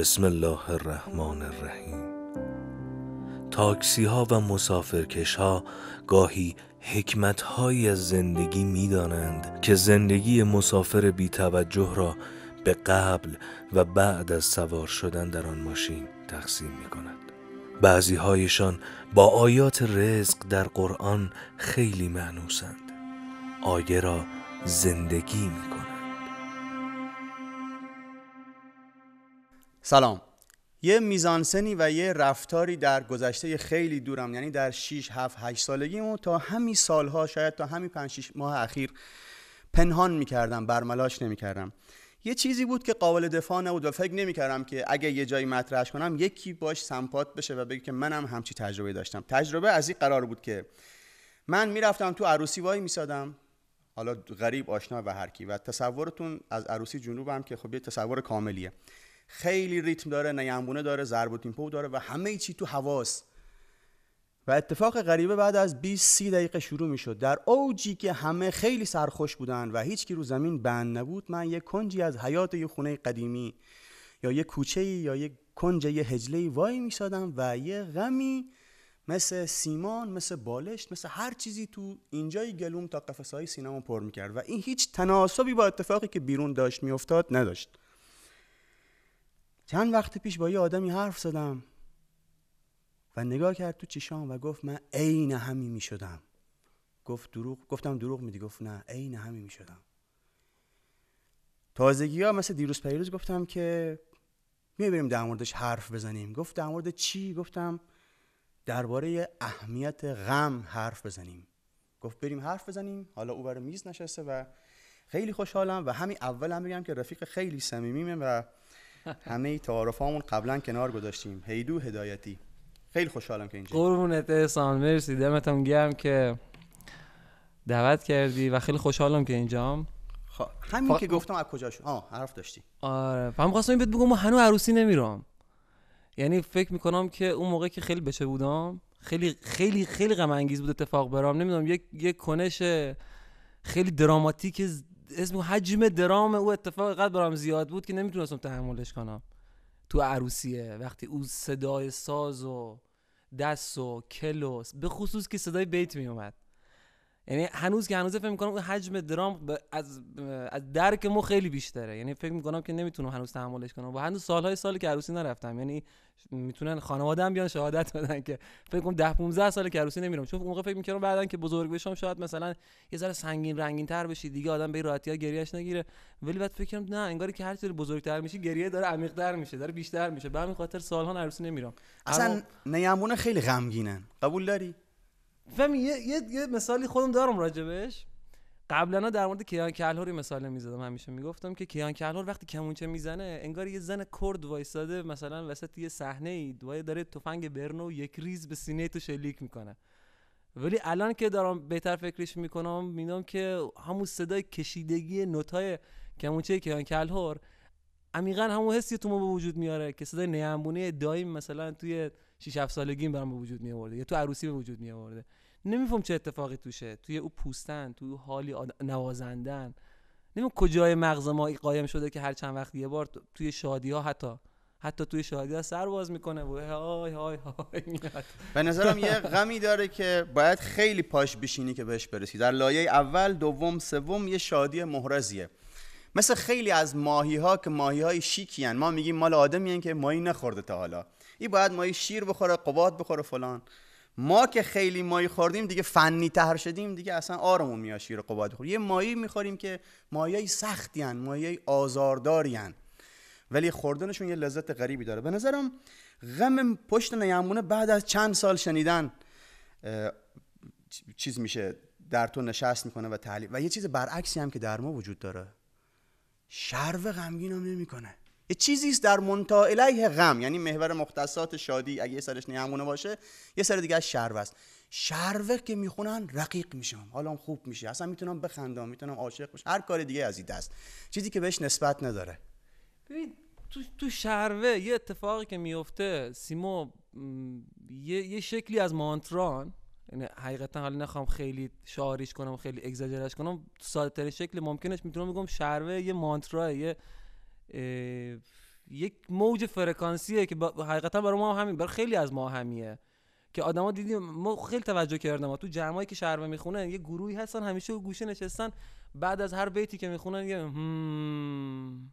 بسم الله الرحمن الرحیم تاکسی ها و مسافرکش ها گاهی حکمت های از زندگی می دانند که زندگی مسافر بی توجه را به قبل و بعد از سوار شدن در آن ماشین تقسیم می کند. بعضی هایشان با آیات رزق در قرآن خیلی معنوسند آیه را زندگی می کند. سلام یه میزانسنی و یه رفتاری در گذشته خیلی دورم یعنی در 6 7 8 و تا همین سالها شاید تا همین 5 6 ماه اخیر پنهان میکردم برملاش نمیکردم یه چیزی بود که قابل دفاع نبود و فکر نمیکردم که اگه یه جایی مطرحش کنم یکی باش سمپات بشه و بگه که منم همچی تجربه داشتم تجربه از این قرار بود که من میرفتم تو عروسی وای میسادم حالا غریب آشنا و هر کی و تصورتون از عروسی جنوبم که خب یه تصور کاملیه خیلی ریتم داره نیمبونه داره ضرب و تیمپو داره و همه چی تو حواس و اتفاق غریبه بعد از 20 30 دقیقه شروع میشد در اوجی که همه خیلی سرخوش بودن و هیچ کی رو زمین بند نبود من یه کنجی از حیات یه خونه قدیمی یا یه کوچه یا یه کنج یه هجله وای میسادم و یه غمی مثل سیمان مثل بالشت مثل هر چیزی تو اینجای گلوم تا قفسهای های سینما پر میکرد و این هیچ تناسبی با اتفاقی که بیرون داشت میافتاد نداشت چند وقت پیش با یه آدمی حرف زدم و نگاه کرد تو چشام و گفت من عین همی می شدم گفت دروغ گفتم دروغ میدی گفت نه عین همی می شدم تازگی ها مثل دیروز پیروز گفتم که می بریم در موردش حرف بزنیم گفت در مورد چی گفتم درباره اهمیت غم حرف بزنیم گفت بریم حرف بزنیم حالا او بر میز نشسته و خیلی خوشحالم و همین اول هم بگم که رفیق خیلی صمیمیم و همه تعارفامون قبلا کنار گذاشتیم هیدو هدایتی خیلی خوشحالم که اینجا قربونت احسان مرسی دمتون گرم که دعوت کردی و خیلی خوشحالم که اینجام خب همین که گفتم از کجا شد آه حرف داشتی آره فهم خواستم بهت بگم من هنوز عروسی نمیرم یعنی فکر میکنم که اون موقع که خیلی بچه بودم خیلی خیلی خیلی غم انگیز بود اتفاق برام نمیدونم یک یک کنش خیلی دراماتیک اسم حجم درام او اتفاق قد برام زیاد بود که نمیتونستم تحملش کنم تو عروسیه وقتی او صدای ساز و دست و کلوس به خصوص که صدای بیت میومد یعنی هنوز که هنوز فکر میکنم اون حجم درام از از درک ما خیلی بیشتره یعنی فکر میکنم که نمیتونم هنوز تحملش کنم و هنوز سالهای سالی که عروسی نرفتم یعنی میتونن خانواده هم بیان شهادت بدن که فکر کنم 10 15 سال که عروسی نمیرم چون اون موقع فکر میکردم بعدن که بزرگ بشم شاید مثلا یه ذره سنگین رنگین تر بشی دیگه آدم به راحتی ها گریهش نگیره ولی بعد فکر کنم نه انگار که هر بزرگتر میشی گریه داره عمیق تر میشه داره بیشتر میشه به همین خاطر سالها عروسی نمیرم اصلا اما... خیلی غمگینن قبول داری فهم یه, یه،, مثالی خودم دارم راجبش قبلا در مورد کیان کلهور مثال میزدم همیشه میگفتم که کیان کلهور وقتی کمونچه میزنه انگار یه زن کرد وایساده مثلا وسط یه صحنه ای داره تفنگ برنو یک ریز به سینه تو شلیک میکنه ولی الان که دارم بهتر فکرش میکنم میدونم که همون صدای کشیدگی نوتای کمونچه کیان کلهور عمیقا همون حسی تو ما به وجود میاره که صدای نیامونه دایم مثلا توی 6 7 سالگی برام به وجود می یا تو عروسی به وجود می نمیفهم چه اتفاقی توشه توی او پوستن توی او حالی نوازندن نمیدونم کجای مغز ما قایم شده که هر چند وقت یه بار توی شادی ها حتی حتی توی شادی ها سر باز میکنه و های های های به نظرم یه غمی داره که باید خیلی پاش بشینی که بهش برسی در لایه اول دوم سوم یه شادی مهرزیه مثل خیلی از ماهی ها که ماهی های شیکی ما میگیم مال آدمی که ماهی نخورده تا حالا این باید ماهی شیر بخوره قباد بخوره فلان ما که خیلی ماهی خوردیم دیگه فنی شدیم دیگه اصلا آرمون میاد شیر قباد خورد یه ماهی میخوریم که ماهی سختی هن ماهی آزارداری ولی خوردنشون یه لذت غریبی داره به نظرم غم پشت نیمونه بعد از چند سال شنیدن چیز میشه در تو نشست میکنه و تحلیل و یه چیز برعکسی هم که در ما وجود داره شرو غمگین هم نمیکنه یه چیزی است در منتها الیه غم یعنی محور مختصات شادی اگه یه سرش نیامونه باشه یه سر دیگه از شرو است شروه که میخونن رقیق میشم حالا خوب میشه اصلا میتونم بخندم میتونم عاشق بشم هر کار دیگه از این دست چیزی که بهش نسبت نداره ببین تو تو شروه یه اتفاقی که میفته سیمو یه, یه شکلی از مانتران یعنی حقیقتا حالا نخوام خیلی شعاریش کنم خیلی اگزاجرش کنم ساده شکل ممکنش میتونم بگم شروه یه مانترا یه یک موج فرکانسیه که حقیقتا برای ما همین برای خیلی از ما همیه که آدما دیدیم ما خیلی توجه ما تو جمعایی که می میخونن یه گروهی هستن همیشه گوشه نشستن بعد از هر بیتی که میخونن یه هم...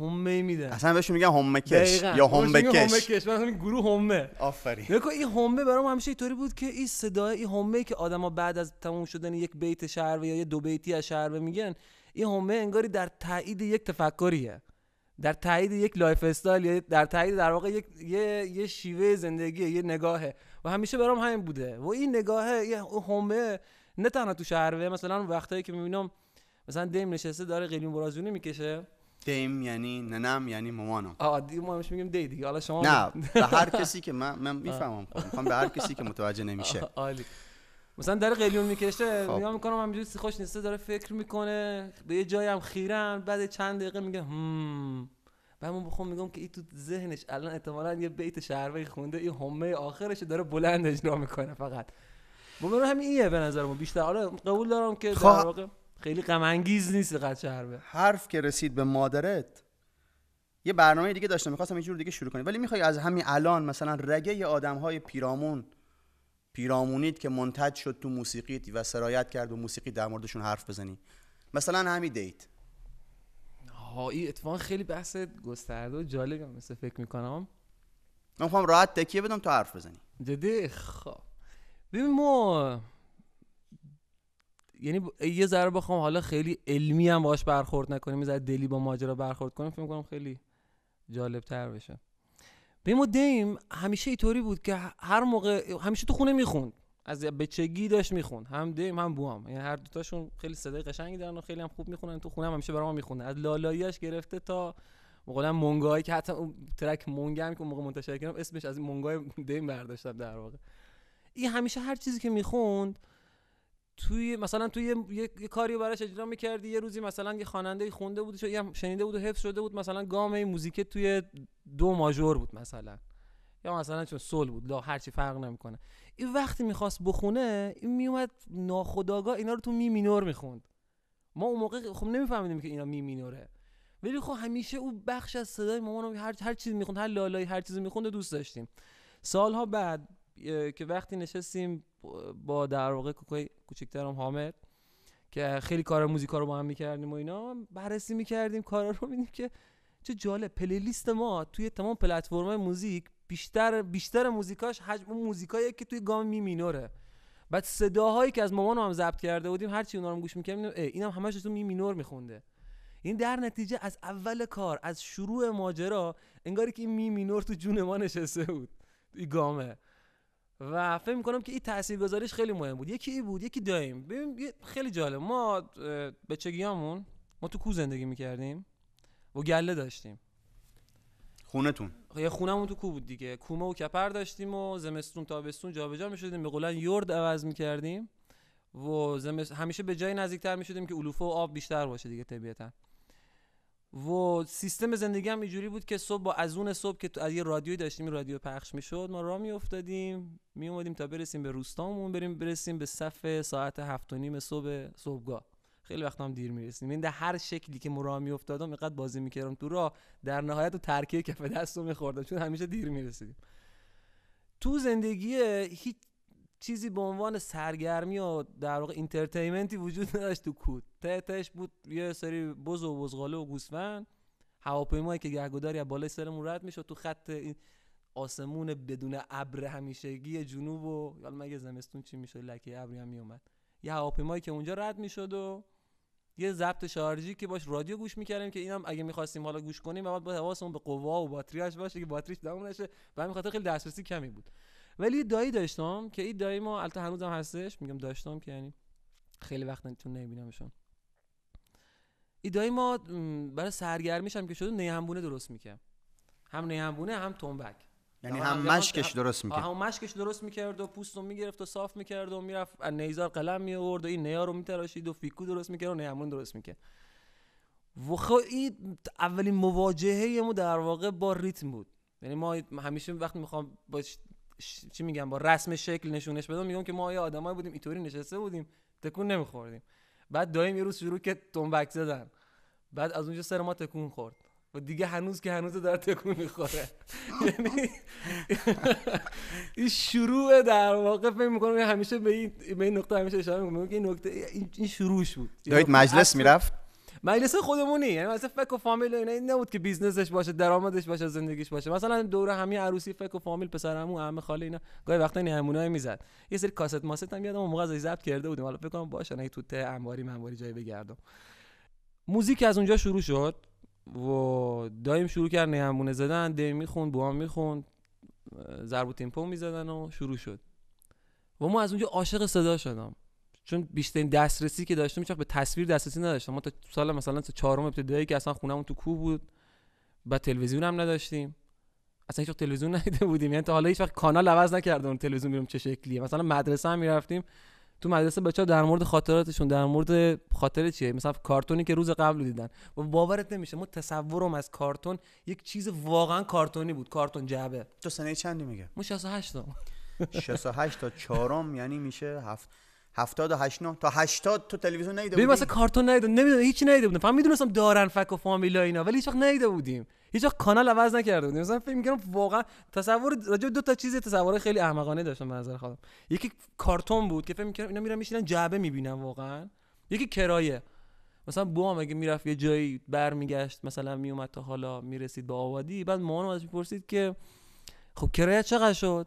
همه میده اصلا بهشون میگن همه کش یا همه کش من گروه همه آفری این همه برام همیشه اینطوری بود که این صدای این همه که آدما بعد از تموم شدن یک بیت شعر یا یه دو بیتی از شعر میگن این همه انگاری در تایید یک تفکریه در تایید یک لایف استایل در تایید در واقع یک یه, یه شیوه زندگیه یه نگاهه و همیشه برام همین بوده و این نگاهه یه همه نه تنها تو شهره، مثلا وقتایی که میبینم مثلا دیم نشسته داره قلیون برازونی میکشه دیم یعنی ننم یعنی مامانم آه دیم ما میگیم دی دیگه حالا شما نه به هر کسی که من من میفهمم میخوام خب، به هر کسی که متوجه نمیشه مثلا در قلیون میکشه خب. نگاه میکنم من بیجوری خوش نیسته داره فکر میکنه به یه جایی هم خیرن بعد چند دقیقه میگه هم بعد من بخوام میگم که این تو ذهنش الان احتمالا یه بیت شهروی خونده این همه آخرش داره بلند اجرا میکنه فقط بمرو همین ایه به نظر ما بیشتر آره قبول دارم که خب. در واقع خیلی غم انگیز نیست قد شهروه حرف که رسید به مادرت یه برنامه دیگه داشتم میخواستم جور دیگه شروع کنیم ولی میخوای از همین الان مثلا رگه آدم های پیرامون پیرامونید که منتج شد تو موسیقی و سرایت کرد و موسیقی در موردشون حرف بزنی مثلا همین دیت ها اتفاق خیلی بحث گسترده و جالبی هم مثل فکر میکنم من خواهم راحت تکیه بدم تو حرف بزنی جدی خب ببین ما یعنی یه ذره بخوام حالا خیلی علمی هم باش برخورد نکنیم یه دلی با ماجرا برخورد کنیم فکر میکنم خیلی جالب تر بشه به ما دیم همیشه اینطوری بود که هر موقع همیشه تو خونه میخوند از بچگی داشت میخوند هم دیم هم بوام یعنی هر دوتاشون خیلی صدای قشنگی دارن و خیلی هم خوب میخونن تو خونه هم همیشه ما میخوندن از لالاییش گرفته تا مقولا منگایی که حتی ترک مونگه هم که موقع منتشر کردم اسمش از این مونگای دیم برداشتم در واقع این همیشه هر چیزی که میخوند توی مثلا توی یه, یه،, کاری براش اجرا میکردی یه روزی مثلا یه خواننده خونده بود یا شنیده بود و حفظ شده بود مثلا گام این موزیک توی دو ماژور بود مثلا یا مثلا چون سول بود لا چی فرق نمیکنه این وقتی میخواست بخونه این میومد ناخداگاه اینا رو تو می مینور میخوند ما اون موقع خب نمیفهمیدیم که اینا می مینوره ولی خب همیشه او بخش از صدای مامانم هر هر چیزی میخوند هر لالایی هر چیزی میخوند دوست داشتیم سالها بعد که وقتی نشستیم با در واقع کوچکترم حامد که خیلی کار موزیکا رو با هم میکردیم و اینا بررسی میکردیم کارا رو میدیم که چه جالب پلیلیست ما توی تمام پلتفرم موزیک بیشتر بیشتر موزیکاش حجم موزیکایی که توی گام می مینوره بعد صداهایی که از مامان هم ضبط کرده بودیم هرچی اونا رو گوش میکردیم اینم همش تو می مینور میخونده این در نتیجه از اول کار از شروع ماجرا انگاری که می مینور تو جون ما نشسته بود توی گامه و فکر میکنم که این تاثیرگذاریش خیلی مهم بود یکی ای بود یکی دایم ببین خیلی جالب ما بچگیامون ما تو کو زندگی میکردیم و گله داشتیم خونتون خب، یه خونمون تو کو بود دیگه کومه و کپر داشتیم و زمستون تابستون جابجا میشدیم به قولن یورد عوض میکردیم و زمست... همیشه به جای نزدیکتر میشدیم که علوفه و آب بیشتر باشه دیگه طبیعتا و سیستم زندگی هم اینجوری بود که صبح با از اون صبح که تو از یه رادیوی داشتیم رادیو پخش میشد ما راه افتادیم می اومدیم تا برسیم به روستامون بریم برسیم به صف ساعت هفت و نیم صبح صبحگاه خیلی وقت هم دیر میرسیم این در هر شکلی که مرا افتادم اینقدر بازی میکردم تو راه در نهایت تو ترکیه کف رو میخوردم چون همیشه دیر میرسیدیم تو زندگی هیچ چیزی به عنوان سرگرمی و در واقع اینترتینمنتی وجود نداشت تو کود تهش بود یه سری بز و بزغاله و گوسفند هواپیمایی که گهگوداری از بالای سرمون رد میشد تو خط این آسمون بدون ابر همیشگی جنوب و حالا مگه زمستون چی میشد لکه ابری هم میومد یه هواپیمایی که اونجا رد میشد و یه ضبط شارژی که باش رادیو گوش میکردیم که اینم اگه میخواستیم حالا گوش کنیم بعد با حواسمون به قوا و باتریاش باشه که باتریش دمون نشه و همین خاطر خیلی دسترسی کمی بود ولی دایی داشتم که این دایی ما البته هنوزم هستش میگم داشتم که یعنی خیلی وقت تو نمیبینمشون ایدای ما برای سرگرمیش هم که شده نیهمبونه درست میکرد هم نیهمبونه هم تنبک یعنی هم, مشکش درست میکرد هم مشکش درست میکرد و پوست رو میگرفت و صاف میکرد و میرفت نیزار قلم میورد و این نیا رو میتراشید و فیکو درست میکرد و همبونه درست میکرد و این اولین مواجهه ما در واقع با ریتم بود یعنی ما همیشه وقتی میخوام با چی میگم با رسم شکل نشونش بدم میگم که ما یه آدمایی بودیم اینطوری نشسته بودیم تکون نمیخوردیم بعد دایم یه روز شروع که تنبک زدن بعد از اونجا سر ما تکون خورد و دیگه هنوز که هنوز در تکون میخوره یعنی این شروع در واقع فکر میکنم همیشه به این به این نقطه همیشه اشاره که این نقطه این شروعش بود دایید یعنی مجلس میرفت مجلس خودمونی یعنی مثلا فک و فامیل اینا این نبود که بیزنسش باشه درآمدش باشه زندگیش باشه مثلا دور همین عروسی فک و فامیل پسرمو عمه خاله اینا گاهی وقتا همونایی میزد یه سری کاست ماست هم یادم اون موقع از ضبط کرده بودیم حالا فکر کنم باشه نه تو ته انباری منواری جای بگردم موزیک از اونجا شروع شد و دایم شروع کرد نمونه زدن دی میخوند بوام میخوند ضرب و تیمپو میزدن و شروع شد و ما از اونجا عاشق صدا شدم چون بیشترین دسترسی که داشتم هیچ به تصویر دسترسی نداشتم ما تا سال مثلا چهارم ابتدایی که اصلا خونمون تو کوه بود و تلویزیون هم نداشتیم اصلا هیچ تلویزیون ندیده بودیم یعنی تا حالا هیچ وقت کانال عوض نکرده اون تلویزیون میرم چه شکلیه مثلا مدرسه هم میرفتیم تو مدرسه بچه ها در مورد خاطراتشون در مورد خاطر چیه مثلا کارتونی که روز قبل دیدن و باورت نمیشه ما تصورم از کارتون یک چیز واقعا کارتونی بود کارتون جعبه تو سنه چندی میگه ما 68 تا 68 تا 4 یعنی میشه هفت 78 نه تا 80 تو تلویزیون نیده بودیم مثلا کارتون نیده نمیدونم هیچ نیده بودم فهم میدونستم دارن فک و فامیلا اینا ولی هیچ وقت نیده بودیم هیچ وقت کانال عوض نکرده بودیم مثلا فکر میکنم واقعا تصور راجع دو تا چیز تصور خیلی احمقانه داشتم به نظر خودم یکی کارتون بود که فکر میکنم اینا میرن میشینن جعبه میبینن واقعا یکی کرایه مثلا هم اگه میرفت یه جایی برمیگشت مثلا میومد تا حالا میرسید به آبادی بعد مامانم ازش میپرسید که خب کرایه چقدر شد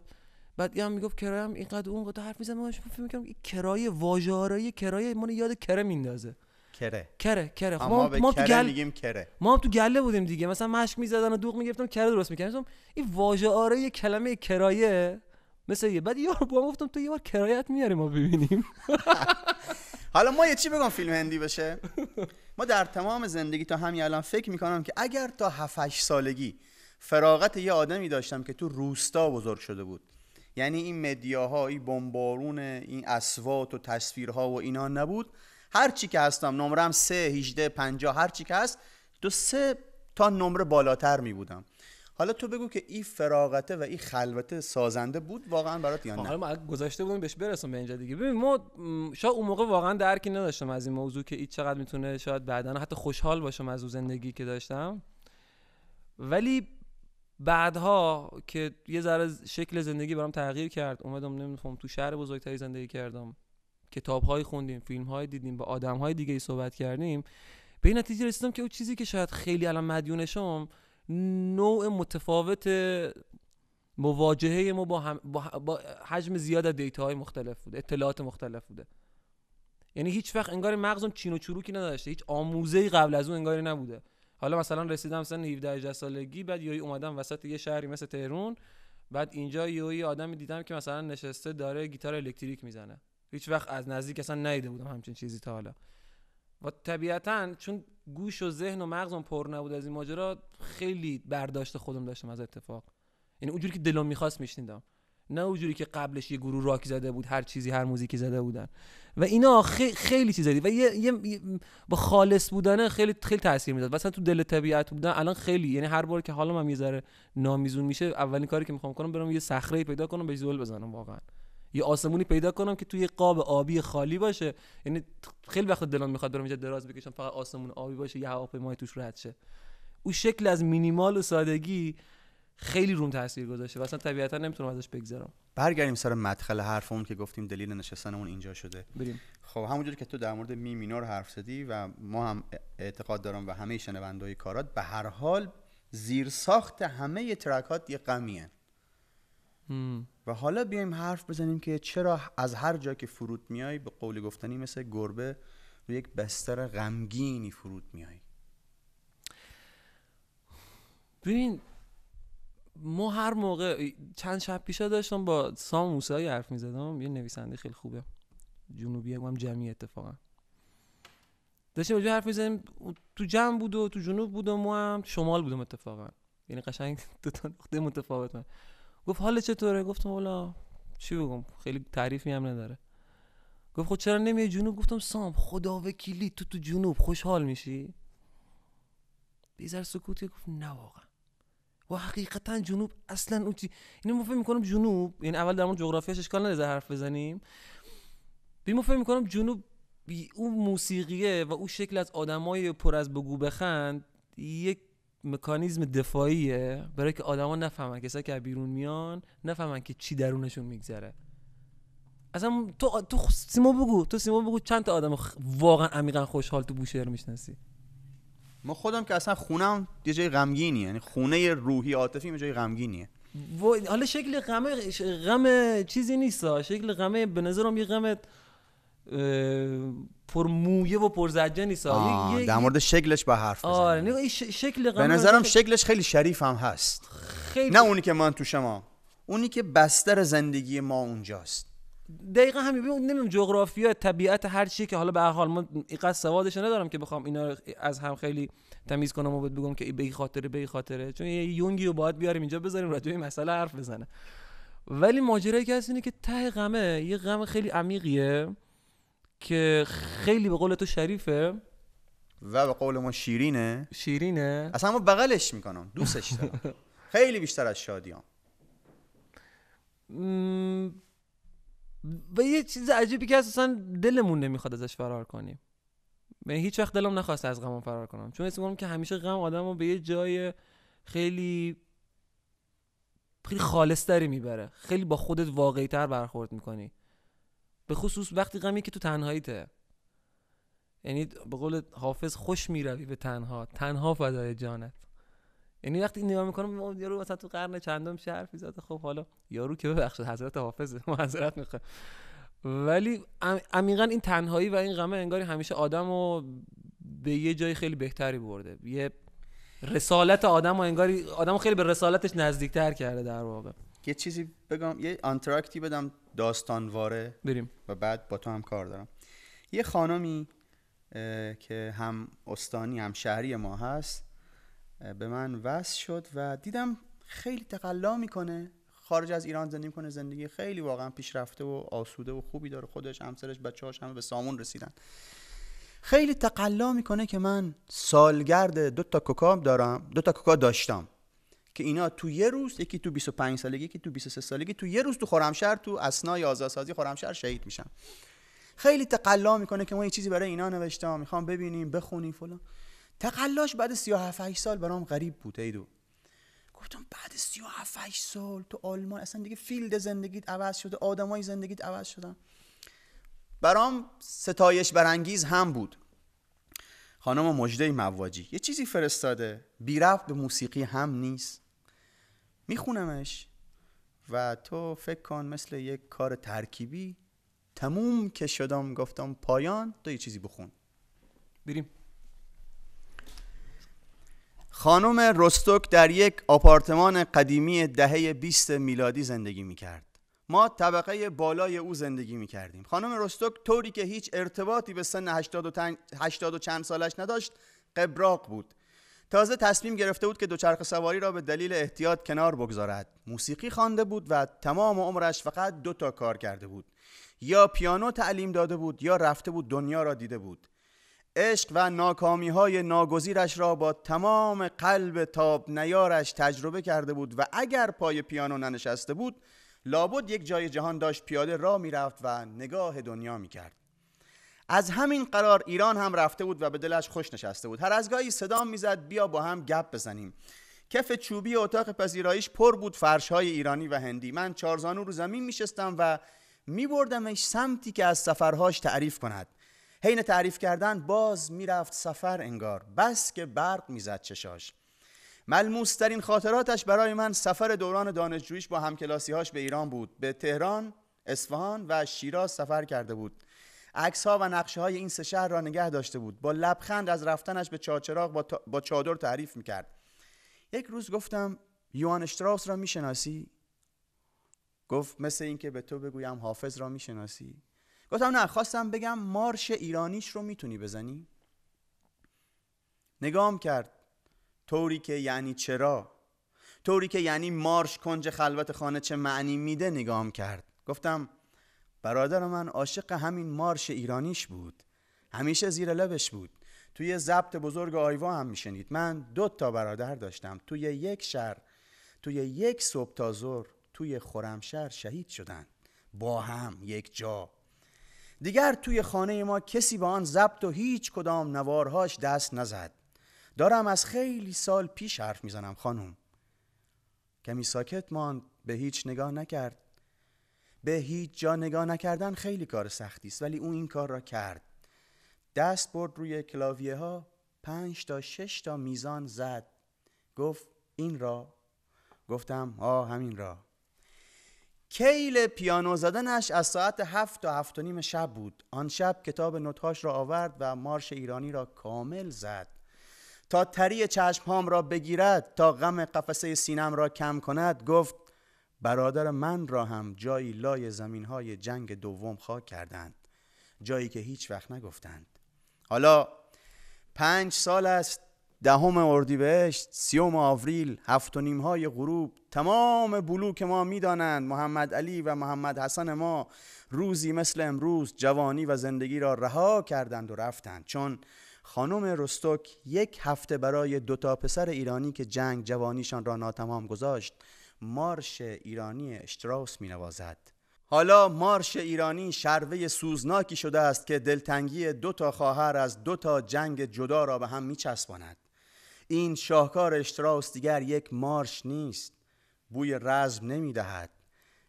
بعد هم میگفت کرایه هم اینقدر اون قدر حرف میزنه من فکر میکنم کرایه واژه‌آرایی کرایه من یاد کره میندازه کره کره کره خب ما, ما تو گل... میگیم کره ما هم تو گله بودیم دیگه مثلا مشک میزدن و دوغ میگرفتم کره درست میکردم این واژه کلمه کرایه مثل یه بعد یارو با گفتم تو یه بار کرایت میاری ما ببینیم حالا ما یه چی بگم فیلم هندی بشه ما در تمام زندگی تا همین الان فکر میکنم که اگر تا 7 سالگی فراغت یه آدمی داشتم که تو روستا بزرگ شده بود یعنی این مدیاها این بمبارون این اسوات و تصویرها و اینا نبود هر چی که هستم نمرم سه 18 50 هر چی که هست دو سه تا نمره بالاتر می بودم حالا تو بگو که این فراغته و این خلوته سازنده بود واقعا برات یا نه حالا ما گذاشته بودیم بهش برسم به اینجا دیگه ببین ما شاید اون موقع واقعا درکی نداشتم از این موضوع که این چقدر میتونه شاید بعدا حتی خوشحال باشم از اون زندگی که داشتم ولی بعدها که یه ذره شکل زندگی برام تغییر کرد اومدم نمیدونم تو شهر بزرگتری زندگی کردم کتاب های خوندیم فیلم های دیدیم با های دیگه ای صحبت کردیم به نتیجه رسیدم که اون چیزی که شاید خیلی الان مدیونشم نوع متفاوت مواجهه ما با, هم با حجم زیاد دیتا های مختلف بوده اطلاعات مختلف بوده یعنی هیچ وقت انگار مغزم چین و چروکی نداشته هیچ آموزه قبل از اون انگاری نبوده حالا مثلا رسیدم سن 17 18 سالگی بعد یوی اومدم وسط یه شهری مثل تهران بعد اینجا یهو آدمی دیدم که مثلا نشسته داره گیتار الکتریک میزنه هیچ وقت از نزدیک اصلا نیده بودم همچین چیزی تا حالا و طبیعتا چون گوش و ذهن و مغزم پر نبود از این ماجرا خیلی برداشت خودم داشتم از اتفاق یعنی اونجوری که دلم میخواست میشنیدم نه اونجوری که قبلش یه گروه راک زده بود هر چیزی هر موزیکی زده بودن و اینا خیلی چیز و یه, با خالص بودن خیلی خیلی تاثیر میداد مثلا تو دل طبیعت بودن الان خیلی یعنی هر بار که حالا هم یه ذره نامیزون میشه اولین کاری که میخوام کنم برم یه صخره پیدا کنم بهش زل بزنم واقعا یه آسمونی پیدا کنم که توی قاب آبی خالی باشه یعنی خیلی وقت دلم میخواد برم اینجا دراز بکشم فقط آسمون آبی باشه یه هواپیمای توش رد شه اون شکل از مینیمال و سادگی خیلی روم تاثیر گذاشته و اصلا طبیعتا نمیتونم ازش بگذرم برگردیم سر مدخل حرف اون که گفتیم دلیل نشستنمون اینجا شده بریم خب همونجور که تو در مورد میمینار حرف زدی و ما هم اعتقاد دارم و همه شنوندهای کارات به هر حال زیر ساخت همه ترکات یه غمیه و حالا بیایم حرف بزنیم که چرا از هر جا که فرود میای به قول گفتنی مثل گربه روی یک بستر غمگینی فرود میای ببین ما هر موقع چند شب پیشا داشتم با سام موسایی حرف میزدم یه نویسنده خیلی خوبه جنوبی هم جمعی اتفاقا داشتیم اونجا حرف میزنیم تو جمع بود و تو جنوب بود و ما هم شمال بودم اتفاقا یعنی قشنگ دو تا نقطه من گفت حال چطوره گفتم والا چی بگم خیلی تعریفی هم نداره گفت خود خب چرا نمیای جنوب گفتم سام خدا وکیلی تو تو جنوب خوشحال میشی بیزر سکوت گفت نه واقعا و حقیقتا جنوب اصلا اون چی اینو میکنم جنوب یعنی اول در مورد جغرافیاش اشکال نداره حرف بزنیم بی ما میکنم جنوب اون موسیقیه و اون شکل از آدمای پر از بگو بخند یک مکانیزم دفاعیه برای که آدما نفهمن کسا که بیرون میان نفهمن که چی درونشون میگذره اصلا تو تو سیما بگو تو سیما بگو چند تا آدم واقعا عمیقا خوشحال تو بوشهر میشناسی ما خودم که اصلا خونم یه جای غمگینیه یعنی خونه روحی عاطفی یه جای غمگینیه و... حالا شکل غم غم چیزی نیست شکل غم به نظرم یه غم پر مویه و پر زجه نیست در مورد شکلش با حرف آره، شکل غم به نظرم شکلش خیلی شریف هم هست خیلی... نه اونی که من تو شما اونی که بستر زندگی ما اونجاست دقیقا همین ببین نمیدونم جغرافیا طبیعت هر چیه که حالا به حال من اینقدر سوادش ندارم که بخوام اینا از هم خیلی تمیز کنم و بگم که به این خاطره به خاطره چون یه یونگی رو باید بیاریم اینجا بذاریم راجع این مسئله حرف بزنه ولی ماجرا که اینه که ته غمه یه غم خیلی عمیقیه که خیلی به قول تو شریفه و به قول ما شیرینه شیرینه اصلا ما بغلش میکنم دوستش دارم خیلی بیشتر از شادیام و یه چیز عجیبی که اصلا دلمون نمیخواد ازش فرار کنیم من یعنی هیچ وقت دلم نخواست از غم فرار کنم چون اسم که همیشه غم آدم رو به یه جای خیلی خیلی خالصتری میبره خیلی با خودت واقعی تر برخورد میکنی به خصوص وقتی غمی که تو تنهاییته یعنی به قول حافظ خوش میروی به تنها تنها فدای جانت یعنی وقتی نگاه میکنم یارو مثلا تو قرن چندم چه حرفی زده خب حالا یارو که ببخشید حضرت حافظ معذرت میخوام ولی عمیقا این تنهایی و این غمه انگاری همیشه آدم رو به یه جای خیلی بهتری برده یه رسالت آدم و انگاری آدم خیلی به رسالتش نزدیکتر کرده در واقع یه چیزی بگم یه آنتراکتی بدم داستانواره بریم و بعد با تو هم کار دارم یه خانمی که هم استانی هم شهری ما هست به من وصل شد و دیدم خیلی تقلا میکنه خارج از ایران زندگی کنه زندگی خیلی واقعا پیشرفته و آسوده و خوبی داره خودش همسرش بچه‌هاش همه به سامون رسیدن خیلی تقلا میکنه که من سالگرد دو تا کوکا دارم دو تا کوکا داشتم که اینا تو یه روز یکی تو 25 سالگی یکی تو 23 سالگی تو یه روز تو خرمشهر تو اسنای آزادسازی خرمشهر شهید میشن خیلی تقلا میکنه که ما یه چیزی برای اینا نوشتم میخوام ببینیم بخونیم فلان تقلاش بعد 37 8 سال برام غریب بود ایدو گفتم بعد 37 8 سال تو آلمان اصلا دیگه فیلد زندگیت عوض شده آدمای زندگیت عوض شدن برام ستایش برانگیز هم بود خانم مجده مواجی یه چیزی فرستاده بی رفت به موسیقی هم نیست میخونمش و تو فکر کن مثل یک کار ترکیبی تموم که شدم گفتم پایان تو یه چیزی بخون بریم خانم رستوک در یک آپارتمان قدیمی دهه 20 میلادی زندگی می کرد. ما طبقه بالای او زندگی می کردیم. خانم رستوک طوری که هیچ ارتباطی به سن 80 و, چند سالش نداشت قبراق بود. تازه تصمیم گرفته بود که دوچرخه سواری را به دلیل احتیاط کنار بگذارد. موسیقی خوانده بود و تمام عمرش فقط دو تا کار کرده بود. یا پیانو تعلیم داده بود یا رفته بود دنیا را دیده بود. عشق و ناکامی های ناگزیرش را با تمام قلب تاب نیارش تجربه کرده بود و اگر پای پیانو ننشسته بود لابد یک جای جهان داشت پیاده را میرفت و نگاه دنیا می کرد از همین قرار ایران هم رفته بود و به دلش خوش نشسته بود هر از گاهی صدا میزد بیا با هم گپ بزنیم کف چوبی اتاق پذیرایش پر بود فرش های ایرانی و هندی من چارزانو رو زمین شستم و میبردمش سمتی که از سفرهاش تعریف کند حین تعریف کردن باز میرفت سفر انگار بس که برق میزد چشاش ملموسترین خاطراتش برای من سفر دوران دانشجویش با همکلاسیهاش به ایران بود به تهران، اصفهان و شیراز سفر کرده بود عکس ها و نقشه های این سه شهر را نگه داشته بود با لبخند از رفتنش به چاچراغ با, با چادر تعریف میکرد یک روز گفتم یوان اشتراوس را میشناسی گفت مثل اینکه به تو بگویم حافظ را میشناسی گفتم نه خواستم بگم مارش ایرانیش رو میتونی بزنی نگام کرد طوری که یعنی چرا طوری که یعنی مارش کنج خلوت خانه چه معنی میده نگام کرد گفتم برادر من عاشق همین مارش ایرانیش بود همیشه زیر لبش بود توی ضبط بزرگ آیوا هم میشنید من دو تا برادر داشتم توی یک شهر توی یک صبح تا زور توی خرمشهر شهید شدن با هم یک جا دیگر توی خانه ما کسی به آن ضبط و هیچ کدام نوارهاش دست نزد دارم از خیلی سال پیش حرف میزنم خانم کمی ساکت ماند به هیچ نگاه نکرد به هیچ جا نگاه نکردن خیلی کار سختی است ولی او این کار را کرد دست برد روی کلاویه ها پنج تا شش تا میزان زد گفت این را گفتم آه همین را کیل پیانو زدنش از ساعت هفت تا هفت و نیم شب بود آن شب کتاب نوتهاش را آورد و مارش ایرانی را کامل زد تا تری چشم هام را بگیرد تا غم قفسه سینم را کم کند گفت برادر من را هم جایی لای زمین های جنگ دوم خاک کردند جایی که هیچ وقت نگفتند حالا پنج سال است دهم اردیبهشت سیوم آوریل هفت و نیم های غروب تمام بلوک ما میدانند محمد علی و محمد حسن ما روزی مثل امروز جوانی و زندگی را رها کردند و رفتند چون خانم رستوک یک هفته برای دو تا پسر ایرانی که جنگ جوانیشان را ناتمام گذاشت مارش ایرانی اشتراوس می نوازد. حالا مارش ایرانی شروه سوزناکی شده است که دلتنگی دو تا خواهر از دو تا جنگ جدا را به هم می چسباند. این شاهکار اشتراس دیگر یک مارش نیست بوی رزم نمی دهد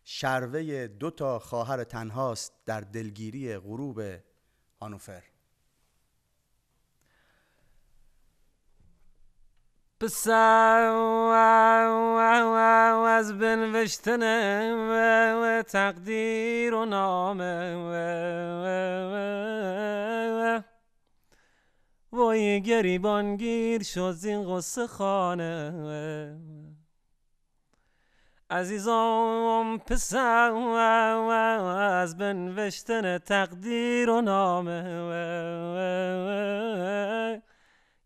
شروه دو تا خواهر تنهاست در دلگیری غروب هانوفر از بنوشتن تقدیر و نامه گریبان گیر شد زین قصه خانه عزیزم پسر از بنوشتن تقدیر و نامه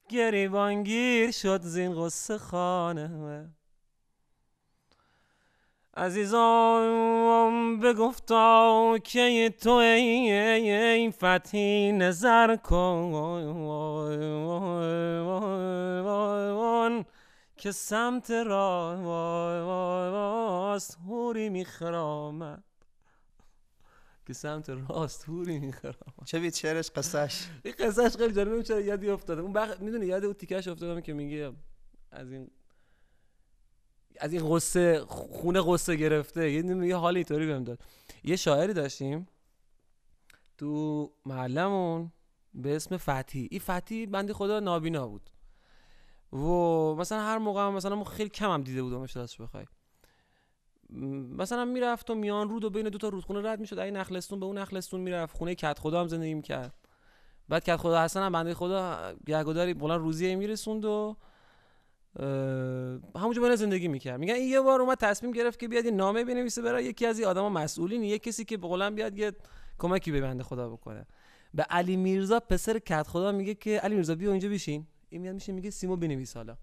گریبانگیر شد زین قصه خانه عزیزان بگفتا که تو این فتحی نظر کن که سمت راست هوری میخرامد که سمت راست هوری میخرامد چه بیت شعرش قصهش این قصهش خیلی جالبه چرا یادی افتاده اون بخ... میدونی یاد اون تیکش افتادم که میگه از این از این غصه خونه غصه گرفته یه حال اینطوری بهم داد یه شاعری داشتیم تو معلمون به اسم فتی این فتی بندی خدا نابینا بود و مثلا هر موقع هم مثلا خیلی کم هم دیده بودم ازش بخوای مثلا میرفت و میان رود و بین دو تا رودخونه رد میشد این نخلستون به اون نخلستون میرفت خونه کت خدا هم زندگی میکرد بعد کت خدا اصلا هم بنده خدا گهگداری بلند روزیه میرسوند و همونجا من زندگی میکرد میگن این یه بار اومد تصمیم گرفت که بیاد یه نامه بنویسه برای یکی از این آدما مسئولین یه کسی که به بیاد یه کمکی به بنده خدا بکنه به علی میرزا پسر کت خدا میگه که علی میرزا بیا اینجا بشین این میاد میشه میگه سیمو بنویس حالا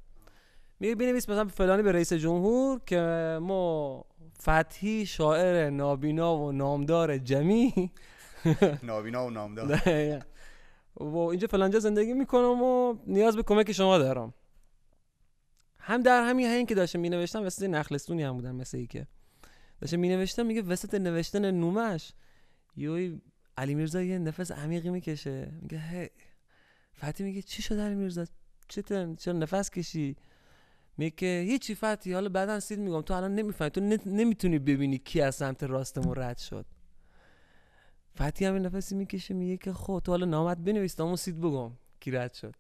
میگه بنویس مثلا فلانی به رئیس جمهور که ما فتحی شاعر نابینا و نامدار جمی نابینا و نامدار و اینجا فلانجا زندگی میکنم و نیاز به کمک شما دارم هم در همین همین که داشته مینوشتم وسط نخلستونی هم بودن مثل ای که داشتم مینوشتم میگه وسط نوشتن نومش یوی علی میرزا یه نفس عمیقی میکشه میگه هی فتی میگه چی شد علی میرزا چطور چرا نفس کشی میگه هیچی فتی حالا بعدا سید میگم تو الان نمیفهمی تو نمیتونی ببینی کی از سمت راستمون رد شد فتی همین نفسی میکشه میگه که خب تو حالا نامت بنویس تا سید بگم کی رد شد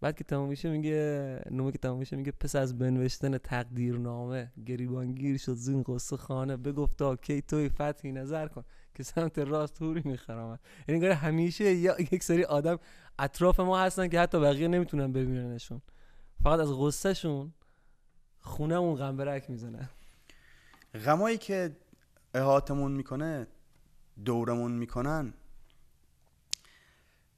بعد که تمام میشه میگه نومه که تمام میشه میگه پس از بنوشتن تقدیرنامه گریبانگیر شد زین غصه خانه بگفتا کی توی فتحی نظر کن که سمت راست توری میخرامد یعنی انگار همیشه یک سری آدم اطراف ما هستن که حتی بقیه نمیتونن ببیننشون فقط از غصه شون خونه اون غمبرک میزنه غمایی که احاتمون میکنه دورمون میکنن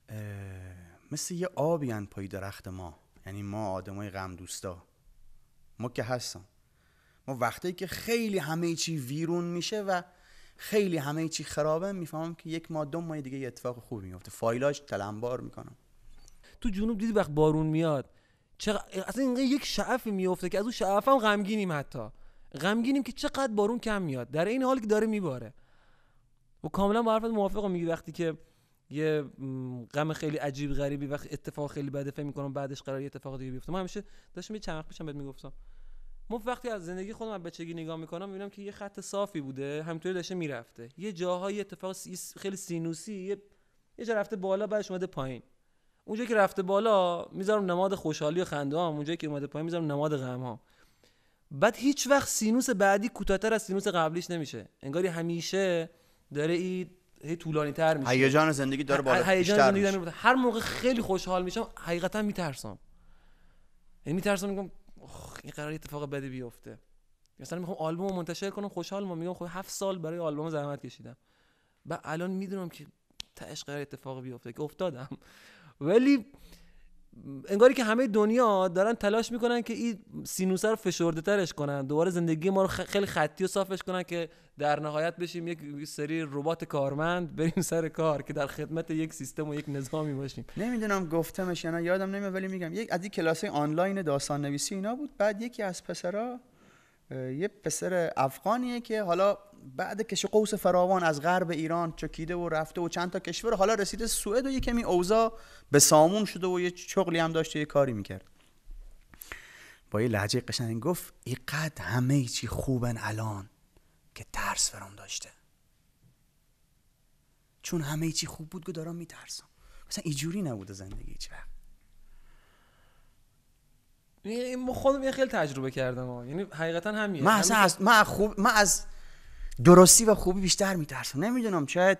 اه مثل یه آبی هن پای درخت ما یعنی ما آدمای غم دوستا ما که هستم ما وقتی که خیلی همه چی ویرون میشه و خیلی همه چی خرابه میفهمم که یک ماه دو ماه دیگه یه اتفاق خوبی میفته فایلاش تلمبار میکنم تو جنوب دیدی وقت بارون میاد چقدر... اصلا اینقدر یک شعفی میفته که از اون شعفم غمگینیم حتی غمگینیم که چقدر بارون کم میاد در این حال که داره میباره و کاملا با حرفت میگی وقتی که یه غم خیلی عجیب غریبی وقت اتفاق خیلی بده فکر میکنم بعدش قرار یه اتفاق دیگه بیفته من همیشه داشتم یه چند وقت پیشم بهت میگفتم من وقتی از زندگی خودم از بچگی نگاه میکنم میبینم که یه خط صافی بوده همینطوری داشته میرفته یه جاهای اتفاق خیلی سینوسی یه, یه جا رفته بالا بعدش اومده پایین اونجا که رفته بالا میذارم نماد خوشحالی و خنده ها اونجا که اومده پایین میذارم نماد غم ها بعد هیچ وقت سینوس بعدی کوتاهتر از سینوس قبلیش نمیشه انگاری همیشه داره این هی طولانی تر میشه هیجان زندگی داره بالا هیجان زندگی میشه. هر موقع خیلی خوشحال میشم حقیقتا میترسم یعنی میترسم میگم این قرار اتفاق بدی بیفته مثلا میخوام آلبوم منتشر کنم خوشحال ما میگم خب هفت سال برای آلبوم زحمت کشیدم و الان میدونم که تا عشق قرار اتفاق بیفته که افتادم ولی انگاری که همه دنیا دارن تلاش میکنن که این سینوسه رو فشرده ترش کنن دوباره زندگی ما رو خیلی خطی و صافش کنن که در نهایت بشیم یک سری ربات کارمند بریم سر کار که در خدمت یک سیستم و یک نظامی باشیم نمیدونم گفتمش یعنی یادم نمیاد ولی میگم یک از این کلاس آنلاین داستان نویسی اینا بود بعد یکی از پسرا یه پسر افغانیه که حالا بعد کش قوس فراوان از غرب ایران چکیده و رفته و چند تا کشور حالا رسیده سوئد و یه کمی اوزا به سامون شده و یه چغلی هم داشته یه کاری میکرد با یه لحجه قشنگ گفت ایقد همه چی خوبن الان که ترس فرام داشته چون همه چی خوب بود که دارم میترسم مثلا ایجوری نبوده زندگی چه یعنی این خودم یه خیلی تجربه کردم ها. یعنی حقیقتا همیه من از من خوب من از درستی و خوبی بیشتر میترسم نمیدونم چه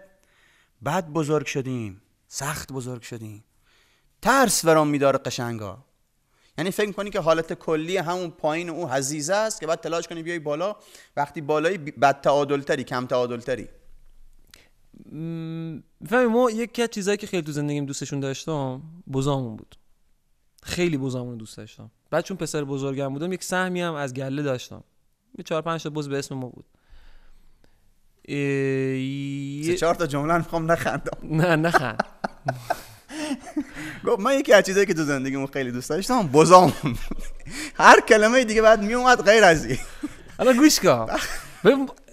بد بزرگ شدیم سخت بزرگ شدیم ترس برام میداره قشنگا یعنی فکر کنی که حالت کلی همون پایین او حزیزه است که بعد تلاش کنی بیای بالا وقتی بالایی بد تری کم تعادلتری فهمی ما یکی از چیزایی که خیلی تو زندگیم دوستشون داشتم بزامون بود خیلی بزامون دوست داشتم بعد چون پسر بزرگم بودم یک سهمی هم از گله داشتم یه چهار پنج تا بز به اسم ما بود سه چهار تا جمله میخوام نخندم نه نخند گفت من یکی از چیزایی که تو زندگیمون خیلی دوست داشتم بزام هر کلمه دیگه بعد میومد غیر از این حالا گوش کن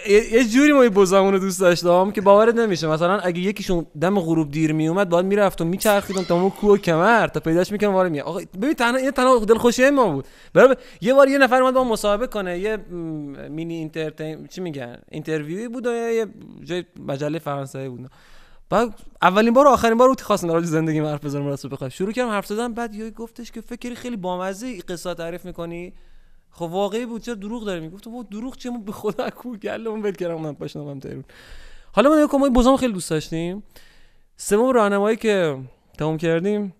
یه جوری ما بزمون رو دوست داشتم که باورت نمیشه مثلا اگه یکیشون دم غروب دیر میومد باید میرفت و میچرخیدم تا اون کوه کمر تا پیداش میکنم وارد میام آقا ببین تنها این تنها خوشی ما بود برای یه بار یه نفر اومد با مصاحبه کنه یه مینی اینترتین چی میگن اینترویوی بود یه جای مجله فرانسوی بود بعد اولین بار و آخرین بار بود خواستم زندگی حرف بزنم راست بخوام شروع کردم حرف زدن بعد یه گفتش که فکری خیلی بامزه قصه تعریف میکنی خب واقعی بود چرا دروغ داره میگفت و دروغ چه به خدا کو گلمون ول کردم من پاشنم هم حالا ما کمای بزام خیلی دوست داشتیم سوم راهنمایی که تموم کردیم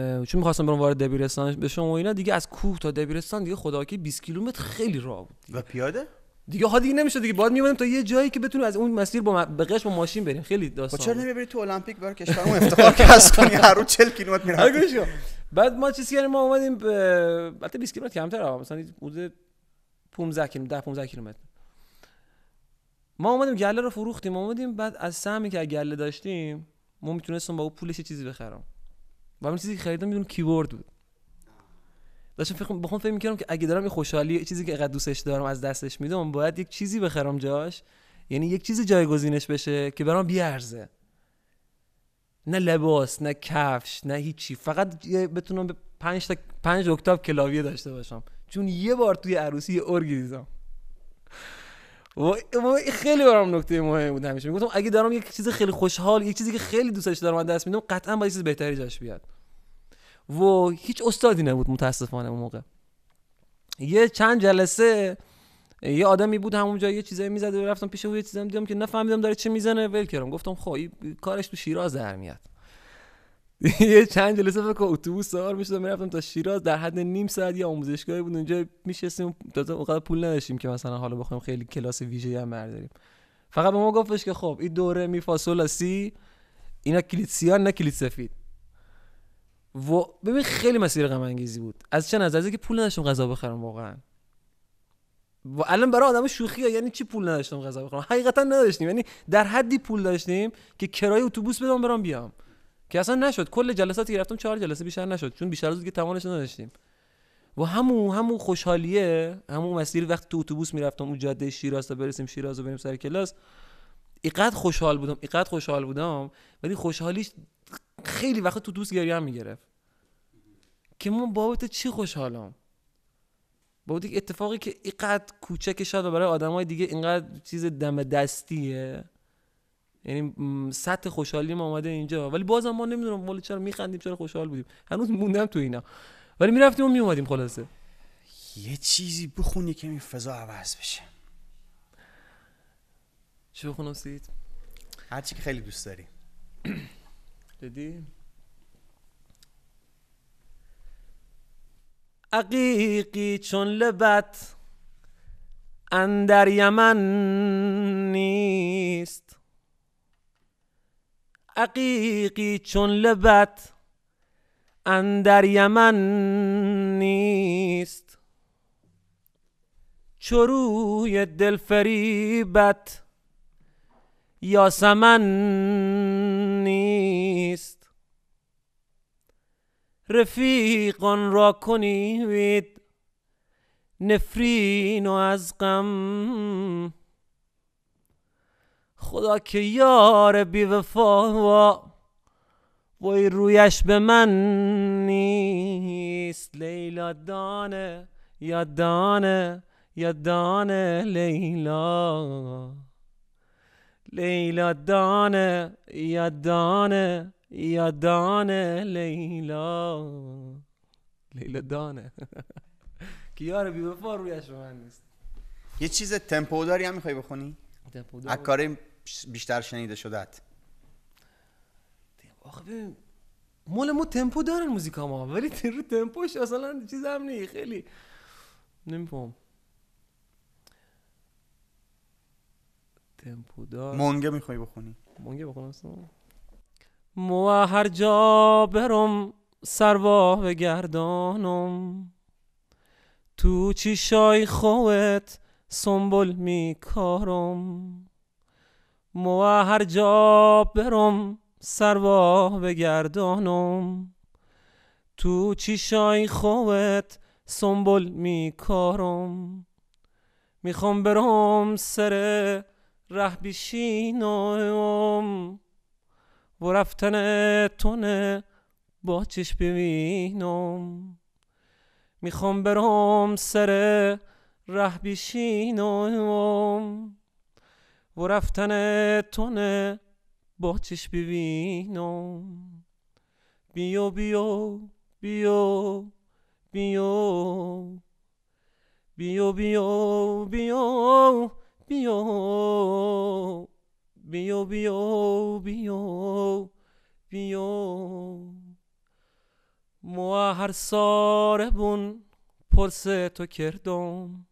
چون میخواستم برم وارد دبیرستان به و اینا دیگه از کوه تا دبیرستان دیگه که 20 کیلومتر خیلی راه بود و پیاده دیگه ها دیگه نمیشه دیگه باید میمونیم تا یه جایی که بتونیم از اون مسیر با به قش با ماشین بریم خیلی خب داستان چرا نمیبری تو المپیک برای کشورمون افتخار کسب کنی هر روز 40 کیلومتر میرم بعد ما چیزی کردیم ما اومدیم به البته 20 کیلومتر کمتر مثلا حدود 15 کیلومتر 10 15 کیلومتر ما اومدیم گله رو فروختیم اومدیم بعد از سهمی که گله داشتیم ما میتونستم با اون پولش چیزی بخرم و اون چیزی که خریدم میدون کیبورد بود داشتم فکر بخوام فکر میکردم که اگه دارم یه خوشحالی چیزی که انقدر دوستش دارم از دستش میدم باید یک چیزی بخرم جاش یعنی یک چیزی جایگزینش بشه که برام بیارزه نه لباس نه کفش نه هیچی فقط بتونم به پنج تا پنج اکتاب کلاویه داشته باشم چون یه بار توی عروسی یه ارگی دیدم و خیلی برام نکته مهمی بود همیشه میگفتم اگه دارم یک چیز خیلی خوشحال یک چیزی که خیلی دوستش دارم دست میدم قطعا با چیز بهتری جاش بیاد و هیچ استادی نبود متاسفانه اون موقع یه چند جلسه یه آدمی بود همونجا یه چیزایی میزد و رفتم پیش او یه چیزایی دیدم که نفهمیدم داره چه میزنه ول کردم گفتم خب کارش تو شیراز در میاد یه چند جلسه فکر اتوبوس سوار میشدم میرفتم تا شیراز در حد نیم ساعت یه آموزشگاهی بود اونجا میشستیم تازه اونقدر پول نداشتیم که مثلا حالا بخویم خیلی کلاس ویژه هم برداریم فقط به ما گفتش که خب این دوره می فاصولا سی اینا کلید سیان نه کلیت سفید و ببین خیلی مسیر غم انگیزی بود از چه نظر که پول نداشتم غذا بخرم واقعا و الان برای آدم شوخی ها. یعنی چی پول نداشتم غذا بخورم حقیقتا نداشتیم یعنی در حدی پول داشتیم که کرای اتوبوس بدم برام بیام که اصلا نشد کل جلساتی گرفتم چهار جلسه بیشتر نشد چون بیشتر از که توانش نداشتیم و همون همون خوشحالیه همون مسیر وقت تو اتوبوس میرفتم اون جاده شیراز تا برسیم شیراز و بریم سر کلاس اینقدر خوشحال بودم اینقدر خوشحال بودم ولی خوشحالیش خیلی وقت تو دوست گریه هم میگرفت که من بابت چی خوشحالم با اتفاقی که اینقدر کوچک شد و برای آدمای دیگه اینقدر چیز دم دستیه یعنی سطح خوشحالی ما اومده اینجا ولی بازم ما نمیدونم ولی چرا میخندیم چرا خوشحال بودیم هنوز موندم تو اینا ولی میرفتیم و میومدیم خلاصه یه چیزی بخونی که این فضا عوض بشه چی بخونم سید؟ هرچی که خیلی دوست داری جدی؟ عقیقی چون لبت اندر یمن نیست عقیقی چون لبت اندر یمن نیست چروی دل فریبت یا سمن رفیقان را کنید نفرین و از غم خدا که یار بی وفا وای رویش به من نیست لیلا دانه یا دانه یا دانه لیلا لیلا دانه یا دانه یا دانه لیلا لیلا دانه که یار بی وفار رویش من نیست یه چیز تمپو داری هم میخوای بخونی؟ اکاره بیشتر شنیده شدت آخه ببین مول ما تمپو دارن موزیکا ما ولی رو تمپوش اصلا چیز هم نیه خیلی نمیفهم تمپو دار مونگه میخوای بخونی مونگه بخونم مو هر جا برم به گردانم تو چی شای خوت می میکارم مو هر جا برم به گردانم تو شای خوت سنبل میکارم میخوام برم سر ره و رفتن تونه با چش ببینم میخوام برم سر ره بیشینم و رفتن تونه با چش ببینم بیو بیو بیو بیو بیو بیو بیو بیو بیو بیو بیو بیو ما هر ساره بون پرسه تو کردم